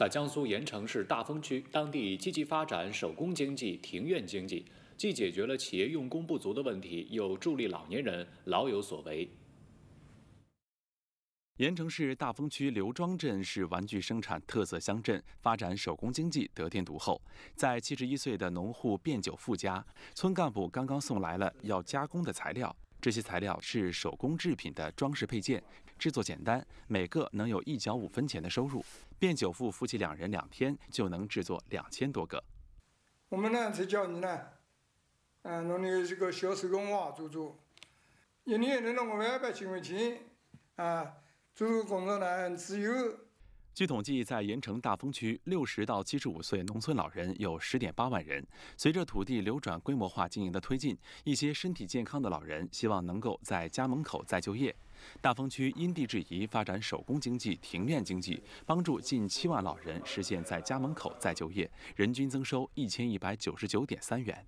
在江苏盐城市大丰区，当地积极发展手工经济、庭院经济，既解决了企业用工不足的问题，又助力老年人老有所为。盐城市大丰区刘庄镇是玩具生产特色乡镇，发展手工经济得天独厚。在七十一岁的农户卞久富家，村干部刚刚送来了要加工的材料。这些材料是手工制品的装饰配件，制作简单，每个能有一角五分钱的收入。卞久富夫妻两人两天就能制作两千多个。我们呢才叫你呢，嗯，弄的这个小手工啊，做做，一年能弄个万把千块钱啊，做个工作呢自由。据统计，在盐城大丰区，六十到七十五岁农村老人有十点八万人。随着土地流转规模化经营的推进，一些身体健康的老人希望能够在家门口再就业。大丰区因地制宜发展手工经济、庭院经济，帮助近七万老人实现在家门口再就业，人均增收一千一百九十九点三元。